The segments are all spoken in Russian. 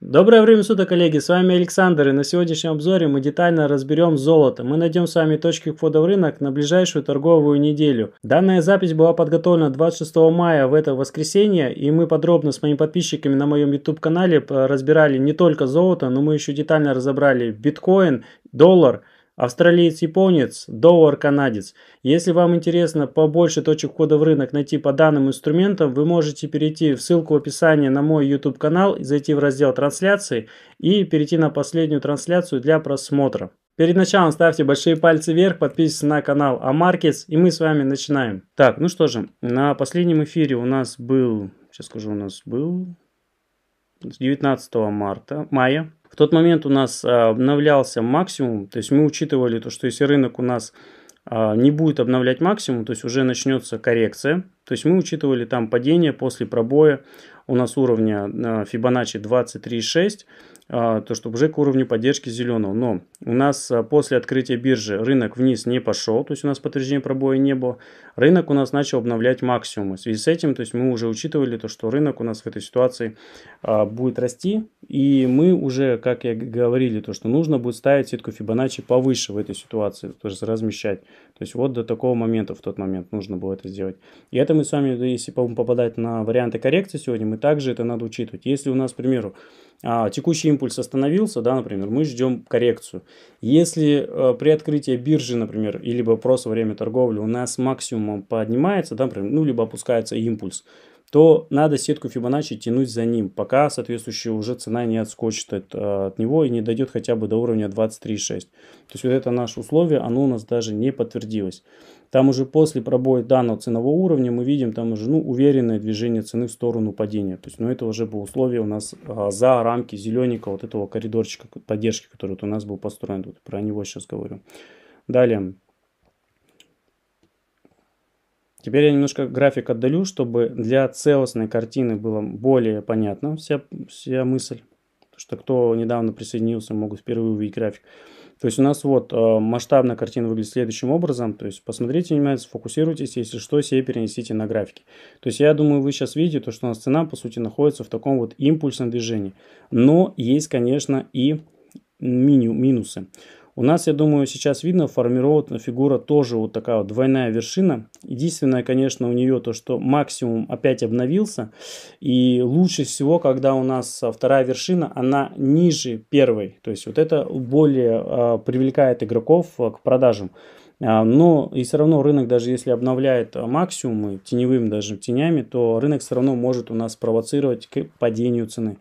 Доброе время суток, коллеги! С вами Александр, и на сегодняшнем обзоре мы детально разберем золото. Мы найдем с вами точки входа в рынок на ближайшую торговую неделю. Данная запись была подготовлена 26 мая в это воскресенье, и мы подробно с моими подписчиками на моем YouTube-канале разбирали не только золото, но мы еще детально разобрали биткоин, доллар – Австралиец-японец, доллар-канадец. Если вам интересно побольше точек входа в рынок найти по данным инструментам, вы можете перейти в ссылку в описании на мой YouTube канал, зайти в раздел трансляции и перейти на последнюю трансляцию для просмотра. Перед началом ставьте большие пальцы вверх, подписывайтесь на канал Амаркетс и мы с вами начинаем. Так, ну что же, на последнем эфире у нас был, сейчас скажу, у нас был 19 марта, мая тот момент у нас а, обновлялся максимум, то есть мы учитывали то, что если рынок у нас а, не будет обновлять максимум, то есть уже начнется коррекция. То есть мы учитывали там падение после пробоя у нас уровня а, Fibonacci 23,6, а, то что уже к уровню поддержки зеленого. Но у нас а, после открытия биржи рынок вниз не пошел, то есть у нас подтверждения пробоя не было. Рынок у нас начал обновлять максимумы. В связи с этим, то есть мы уже учитывали то, что рынок у нас в этой ситуации будет расти. И мы уже, как я говорили, то, что нужно будет ставить сетку Fibonacci повыше в этой ситуации, то есть размещать. То есть вот до такого момента, в тот момент нужно было это сделать. И это мы с вами, если попадать на варианты коррекции сегодня, мы также это надо учитывать. Если у нас, к примеру, а, текущий импульс остановился, да, например, мы ждем коррекцию. Если э, при открытии биржи, например, или просто время торговли у нас максимум поднимается, да, например, ну, либо опускается импульс, то надо сетку Фибоначчи тянуть за ним, пока соответствующая уже цена не отскочит от, э, от него и не дойдет хотя бы до уровня 23.6. То есть вот это наше условие, оно у нас даже не подтвердилось. Там уже после пробоя данного ценового уровня мы видим там уже ну, уверенное движение цены в сторону падения. То есть, ну, это уже было условие у нас а, за рамки зелененького вот этого коридорчика поддержки, который вот у нас был построен. Вот про него сейчас говорю. Далее. Теперь я немножко график отдалю, чтобы для целостной картины было более понятно вся, вся мысль. Потому что кто недавно присоединился, могут впервые увидеть график. То есть у нас вот э, масштабная картина выглядит следующим образом. То есть посмотрите внимательно, сфокусируйтесь, если что, себе перенесите на графике. То есть я думаю, вы сейчас видите, то, что у нас цена по сути находится в таком вот импульсном движении. Но есть, конечно, и минусы. У нас, я думаю, сейчас видно, формирована фигура тоже вот такая вот двойная вершина. Единственное, конечно, у нее то, что максимум опять обновился. И лучше всего, когда у нас а, вторая вершина, она ниже первой. То есть вот это более а, привлекает игроков а, к продажам. А, но и все равно рынок, даже если обновляет максимумы теневыми даже тенями, то рынок все равно может у нас провоцировать к падению цены.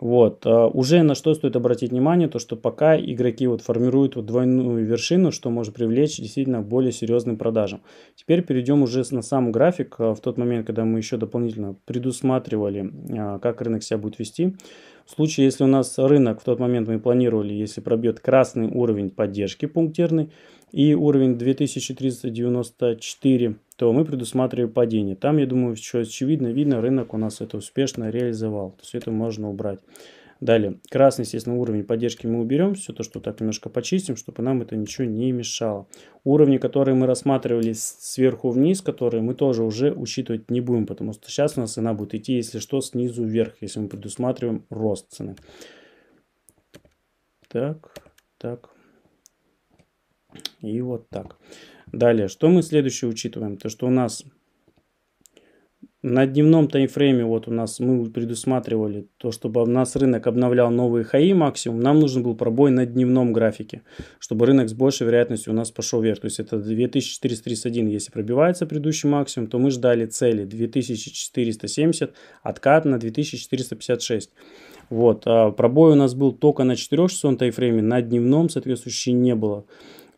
Вот. А, уже на что стоит обратить внимание, то что пока игроки вот формируют вот двойную вершину, что может привлечь действительно к более серьезным продажам. Теперь перейдем уже на сам график. А, в тот момент, когда мы еще дополнительно предусматривали, а, как рынок себя будет вести. В случае, если у нас рынок в тот момент мы планировали, если пробьет красный уровень поддержки пунктирный и уровень 2394, то мы предусматриваем падение. Там, я думаю, что очевидно видно, рынок у нас это успешно реализовал. То есть это можно убрать. Далее, красный, естественно, уровень поддержки мы уберем, все то, что так немножко почистим, чтобы нам это ничего не мешало. Уровни, которые мы рассматривали сверху вниз, которые мы тоже уже учитывать не будем, потому что сейчас у нас цена будет идти, если что, снизу вверх, если мы предусматриваем рост цены. Так, так. И вот так. Далее, что мы следующее учитываем? То, что у нас на дневном таймфрейме вот у нас мы предусматривали то, чтобы у нас рынок обновлял новые хаи максимум, нам нужен был пробой на дневном графике, чтобы рынок с большей вероятностью у нас пошел вверх. То есть это 2431, если пробивается предыдущий максимум, то мы ждали цели 2470, откат на 2456. Вот, а пробой у нас был только на 4-часовом таймфрейме, на дневном, соответствующий, не было.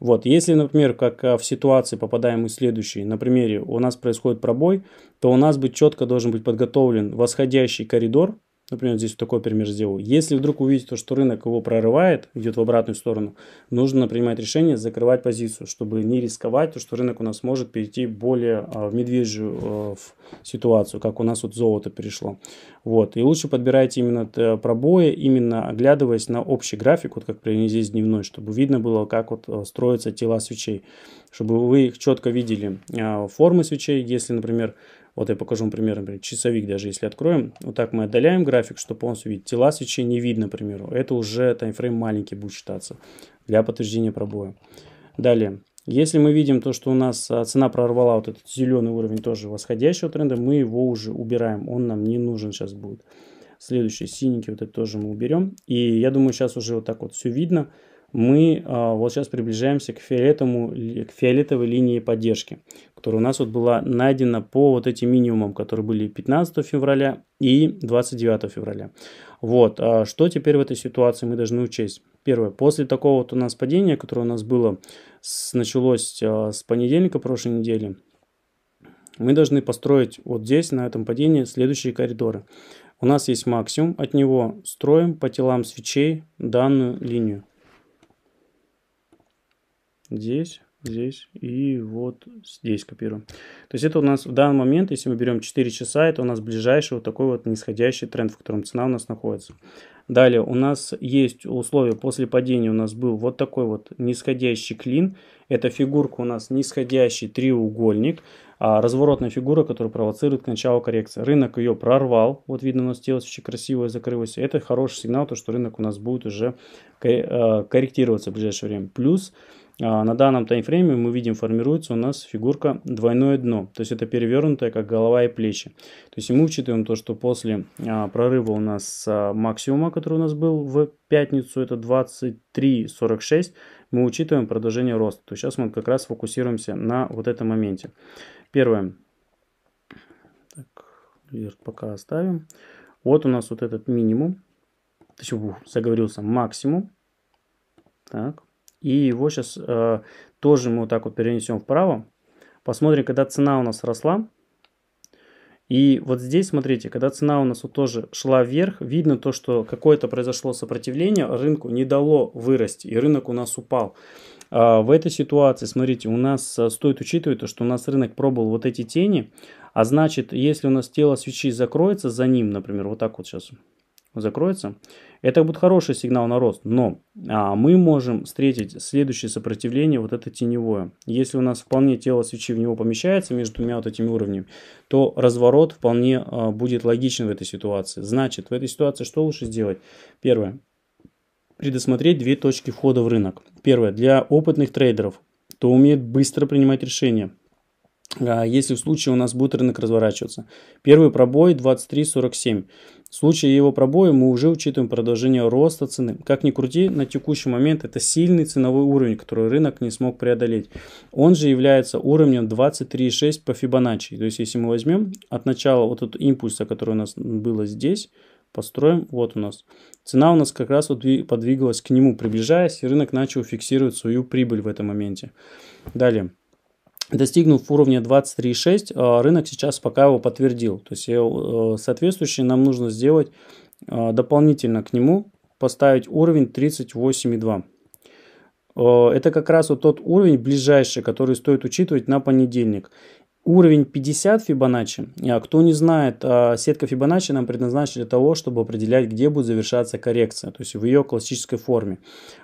Вот, если, например, как а, в ситуации попадаем мы следующей, на примере у нас происходит пробой, то у нас бы четко должен быть подготовлен восходящий коридор, Например, здесь вот такой пример сделал. Если вдруг увидите, что рынок его прорывает, идет в обратную сторону, нужно принимать решение закрывать позицию, чтобы не рисковать, то что рынок у нас может перейти более а, в медвежью в э, ситуацию, как у нас вот золото перешло. Вот. И лучше подбирайте именно э, пробои, именно оглядываясь на общий график, вот как примерно здесь дневной, чтобы видно было, как вот э, строятся тела свечей чтобы вы их четко видели. А, формы свечей, если, например, вот я покажу вам пример, например, часовик даже если откроем, вот так мы отдаляем график, чтобы полностью видеть. Тела свечей не видно, например, это уже таймфрейм маленький будет считаться для подтверждения пробоя. Далее, если мы видим то, что у нас а, цена прорвала вот этот зеленый уровень тоже восходящего тренда, мы его уже убираем, он нам не нужен сейчас будет. Следующий синенький, вот это тоже мы уберем. И я думаю, сейчас уже вот так вот все видно мы а, вот сейчас приближаемся к, фиолетовому, к фиолетовой линии поддержки, которая у нас вот была найдена по вот этим минимумам, которые были 15 февраля и 29 февраля. Вот, а что теперь в этой ситуации мы должны учесть? Первое, после такого вот у нас падения, которое у нас было, с, началось а, с понедельника прошлой недели, мы должны построить вот здесь, на этом падении, следующие коридоры. У нас есть максимум, от него строим по телам свечей данную линию здесь, здесь и вот здесь копируем. То есть это у нас в данный момент, если мы берем 4 часа, это у нас ближайший вот такой вот нисходящий тренд, в котором цена у нас находится. Далее у нас есть условие после падения у нас был вот такой вот нисходящий клин. Это фигурка у нас нисходящий треугольник, а, разворотная фигура, которая провоцирует к началу коррекции. Рынок ее прорвал, вот видно у нас тело очень красивое закрылось. Это хороший сигнал, то что рынок у нас будет уже а, корректироваться в ближайшее время. Плюс а, на данном таймфрейме мы видим формируется у нас фигурка двойное дно, то есть это перевернутая как голова и плечи. То есть мы учитываем то, что после а, прорыва у нас а, максимума, который у нас был в пятницу, это 23.46, мы учитываем продолжение роста. То есть сейчас мы как раз фокусируемся на вот этом моменте. Первое. Так, пока оставим. Вот у нас вот этот минимум, точнее, заговорился, максимум. Так, и его сейчас э, тоже мы вот так вот перенесем вправо. Посмотрим, когда цена у нас росла. И вот здесь, смотрите, когда цена у нас вот тоже шла вверх, видно то, что какое-то произошло сопротивление, рынку не дало вырасти, и рынок у нас упал. А в этой ситуации, смотрите, у нас э, стоит учитывать то, что у нас рынок пробовал вот эти тени, а значит, если у нас тело свечи закроется за ним, например, вот так вот сейчас, закроется, это будет хороший сигнал на рост, но а, мы можем встретить следующее сопротивление, вот это теневое. Если у нас вполне тело свечи в него помещается между двумя вот этими уровнями, то разворот вполне а, будет логичен в этой ситуации. Значит, в этой ситуации что лучше сделать? Первое. Предусмотреть две точки входа в рынок. Первое. Для опытных трейдеров, кто умеет быстро принимать решения – а, если в случае у нас будет рынок разворачиваться. Первый пробой 23.47. В случае его пробоя мы уже учитываем продолжение роста цены. Как ни крути, на текущий момент это сильный ценовой уровень, который рынок не смог преодолеть. Он же является уровнем 23.6 по Fibonacci. То есть, если мы возьмем от начала вот этого импульса, который у нас было здесь, построим, вот у нас. Цена у нас как раз вот подвигалась к нему, приближаясь, и рынок начал фиксировать свою прибыль в этом моменте. Далее. Достигнув уровня 23.6, а, рынок сейчас пока его подтвердил. То есть э, э, соответствующий нам нужно сделать а, дополнительно к нему, поставить уровень 38.2. Э, это как раз вот тот уровень ближайший, который стоит учитывать на понедельник. Уровень 50 Фибоначчи. Кто не знает, а, сетка Фибоначчи нам предназначена для того, чтобы определять, где будет завершаться коррекция, то есть в ее классической форме.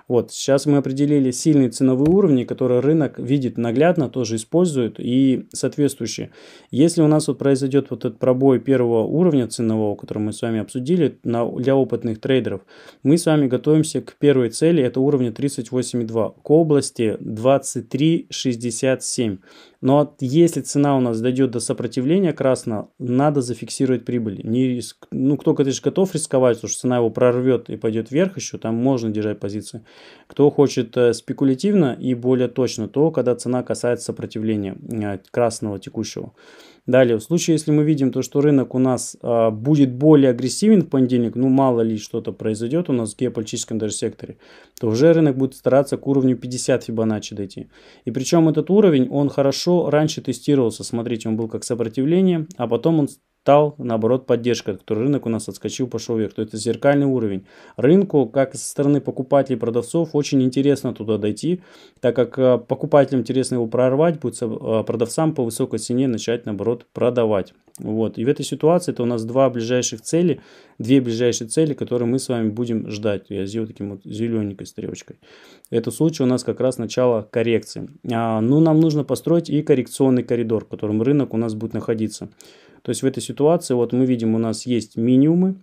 Вот, сейчас мы определили сильные ценовые уровни, которые рынок видит наглядно, тоже использует и соответствующие. Если у нас вот произойдет вот этот пробой первого уровня ценового, который мы с вами обсудили, на, для опытных трейдеров, мы с вами готовимся к первой цели, это уровня 38,2, к области 23,67. Но если цена у нас дойдет до сопротивления красного, надо зафиксировать прибыль. Не риск... Ну, кто конечно, готов рисковать, потому что цена его прорвет и пойдет вверх еще, там можно держать позиции. Кто хочет э, спекулятивно и более точно, то когда цена касается сопротивления э, красного текущего. Далее, в случае, если мы видим то, что рынок у нас а, будет более агрессивен в понедельник, ну мало ли что-то произойдет у нас в геополитическом даже секторе, то уже рынок будет стараться к уровню 50 Фибоначчи дойти. И причем этот уровень, он хорошо раньше тестировался, смотрите, он был как сопротивление, а потом он стал, наоборот, поддержка, который рынок у нас отскочил, пошел вверх. То есть это зеркальный уровень. Рынку, как со стороны покупателей, продавцов, очень интересно туда дойти, так как э, покупателям интересно его прорвать, будет э, продавцам по высокой цене начать, наоборот, продавать. Вот. И в этой ситуации это у нас два ближайших цели, две ближайшие цели, которые мы с вами будем ждать. Я сделаю таким вот зелененькой стрелочкой. Это случай у нас как раз начало коррекции. А, ну, нам нужно построить и коррекционный коридор, в котором рынок у нас будет находиться. То есть в этой ситуации вот мы видим, у нас есть минимумы.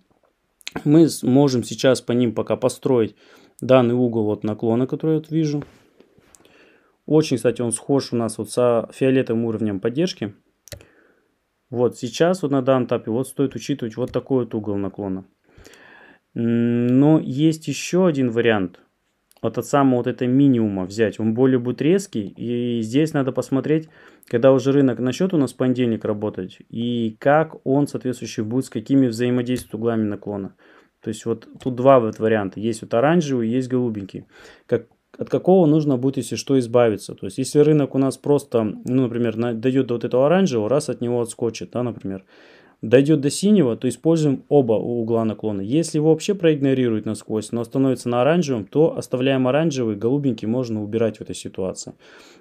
Мы можем сейчас по ним пока построить данный угол вот наклона, который я вот вижу. Очень, кстати, он схож у нас вот со фиолетовым уровнем поддержки. Вот сейчас вот на данном этапе вот стоит учитывать вот такой вот угол наклона. Но есть еще один вариант вот от самого вот этого минимума взять. Он более будет резкий, и здесь надо посмотреть, когда уже рынок начнет у нас в понедельник работать, и как он, соответствующий будет, с какими взаимодействует углами наклона. То есть вот тут два вот варианта. Есть вот оранжевый, есть голубенький. Как, от какого нужно будет, если что, избавиться. То есть, если рынок у нас просто, ну, например, дает до вот этого оранжевого, раз от него отскочит, да, например, дойдет до синего, то используем оба угла наклона. Если его вообще проигнорирует насквозь, но становится на оранжевом, то оставляем оранжевый, голубенький можно убирать в этой ситуации.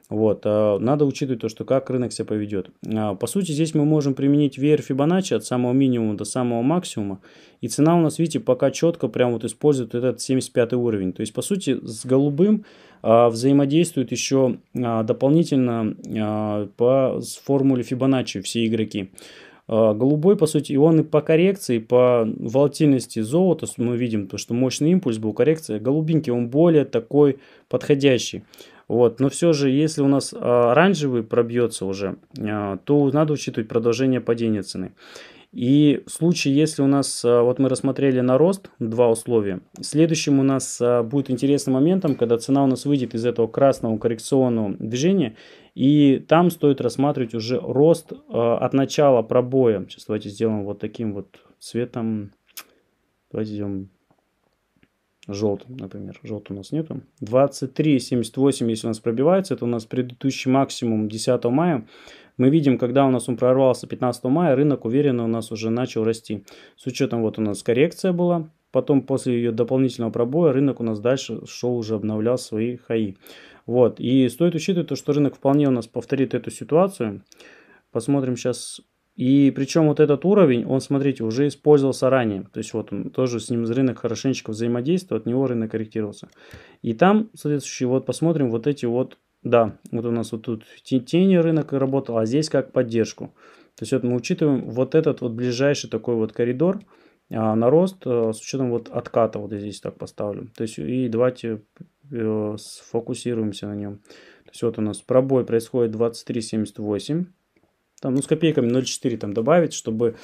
Вот. А, надо учитывать то, что как рынок себя поведет. А, по сути, здесь мы можем применить веер Fibonacci от самого минимума до самого максимума. И цена у нас, видите, пока четко прям вот использует этот 75 уровень. То есть, по сути, с голубым а, взаимодействуют еще дополнительно по формуле Fibonacci все игроки. Э, голубой, по сути, и он и по коррекции, по волатильности золота, мы видим, то, что мощный импульс был, коррекция голубинки, он более такой подходящий. Вот. Но все же, если у нас а, оранжевый пробьется уже, э, то надо учитывать продолжение падения цены. И в случае, если у нас, а, вот мы рассмотрели на рост два условия, следующим у нас а, будет интересным моментом, когда цена у нас выйдет из этого красного коррекционного движения и там стоит рассматривать уже рост э, от начала пробоя. Сейчас давайте сделаем вот таким вот цветом. Давайте сделаем желтым, например. Желтого у нас нету. 23,78, если у нас пробивается, это у нас предыдущий максимум 10 мая. Мы видим, когда у нас он прорвался 15 мая, рынок уверенно у нас уже начал расти. С учетом вот у нас коррекция была Потом после ее дополнительного пробоя рынок у нас дальше шел уже обновлял свои хаи. Вот. И стоит учитывать то, что рынок вполне у нас повторит эту ситуацию. Посмотрим сейчас. И причем вот этот уровень, он, смотрите, уже использовался ранее. То есть вот он тоже с ним рынок хорошенечко взаимодействует. от него рынок корректировался. И там, соответственно, вот посмотрим вот эти вот, да, вот у нас вот тут тени рынок работал, а здесь как поддержку. То есть вот мы учитываем вот этот вот ближайший такой вот коридор, а, на рост э, с учетом вот отката, вот я здесь так поставлю. То есть и давайте э, сфокусируемся на нем. То есть вот у нас пробой происходит 23.78 там, ну, с копейками 0,4 там добавить, чтобы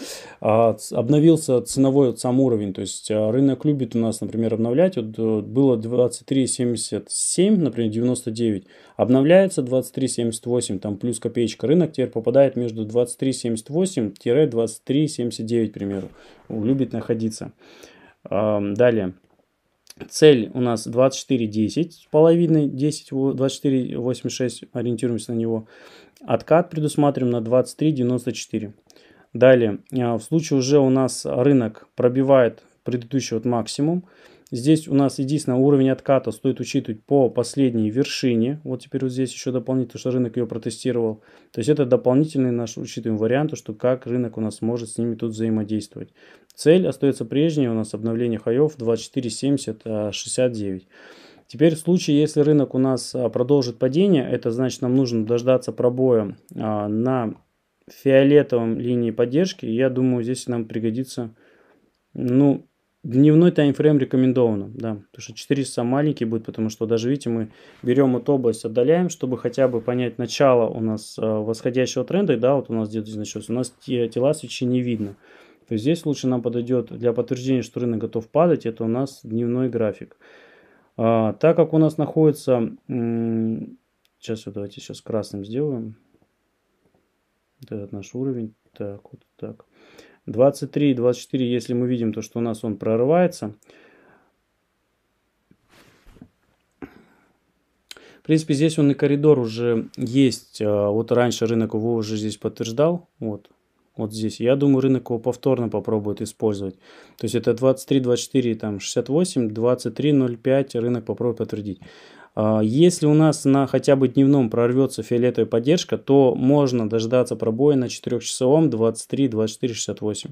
а, обновился ценовой вот сам уровень. То есть а, рынок любит у нас, например, обновлять. Вот э, было 23,77, например, 99. Обновляется 23,78, там плюс копеечка. Рынок теперь попадает между 23,78-23,79, к примеру. Любит находиться. А, далее. Цель у нас 24.10, половины 10, 24.86, ориентируемся на него. Откат предусматриваем на 23.94. Далее, а, в случае уже у нас рынок пробивает предыдущий вот максимум. Здесь у нас единственное уровень отката стоит учитывать по последней вершине. Вот теперь вот здесь еще дополнительно, что рынок ее протестировал. То есть это дополнительный наш учитываем вариант, что как рынок у нас может с ними тут взаимодействовать. Цель остается прежней, у нас обновление хаев а, 24.70.69. Теперь в случае, если рынок у нас а, продолжит падение, это значит нам нужно дождаться пробоя а, на фиолетовом линии поддержки. Я думаю, здесь нам пригодится ну, Дневной таймфрейм рекомендовано, да, потому что 4 часа маленький будет, потому что даже, видите, мы берем эту область, отдаляем, чтобы хотя бы понять начало у нас э, восходящего тренда, да, вот у нас где-то здесь началось, у нас тела свечи не видно. То есть здесь лучше нам подойдет для подтверждения, что рынок готов падать, это у нас дневной график. А, так как у нас находится, сейчас вот давайте сейчас красным сделаем, вот этот наш уровень, так, вот так. 23 и 24, если мы видим то, что у нас он прорывается. В принципе, здесь он и коридор уже есть. А, вот раньше рынок его уже здесь подтверждал. Вот, вот здесь. Я думаю, рынок его повторно попробует использовать. То есть это 23, 24, там 68, 23, 05 рынок попробует подтвердить. А, если у нас на хотя бы дневном прорвется фиолетовая поддержка, то можно дождаться пробоя на 4-часовом 23-24-68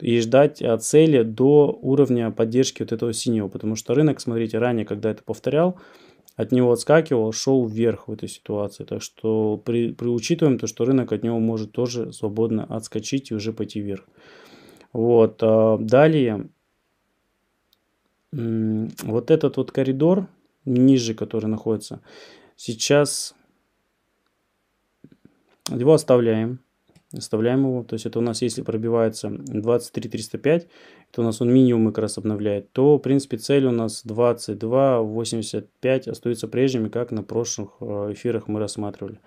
и ждать а, цели до уровня поддержки вот этого синего, потому что рынок, смотрите, ранее, когда это повторял, от него отскакивал, шел вверх в этой ситуации. Так что при, при учитываем то, что рынок от него может тоже свободно отскочить и уже пойти вверх. Вот, а, далее, вот этот вот коридор, ниже, который находится. Сейчас его оставляем. Оставляем его. То есть это у нас, если пробивается 23305, то у нас он минимум как раз обновляет, то, в принципе, цель у нас 2285 остаются прежними, как на прошлых э, эфирах мы рассматривали.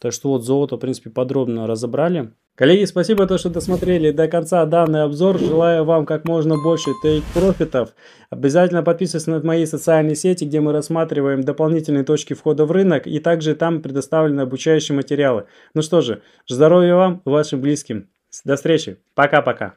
Так что вот золото, в принципе, подробно разобрали. Коллеги, спасибо, то, что досмотрели до конца данный обзор. Желаю вам как можно больше тейк-профитов. Обязательно подписывайтесь на мои социальные сети, где мы рассматриваем дополнительные точки входа в рынок. И также там предоставлены обучающие материалы. Ну что же, здоровья вам и вашим близким. До встречи. Пока-пока.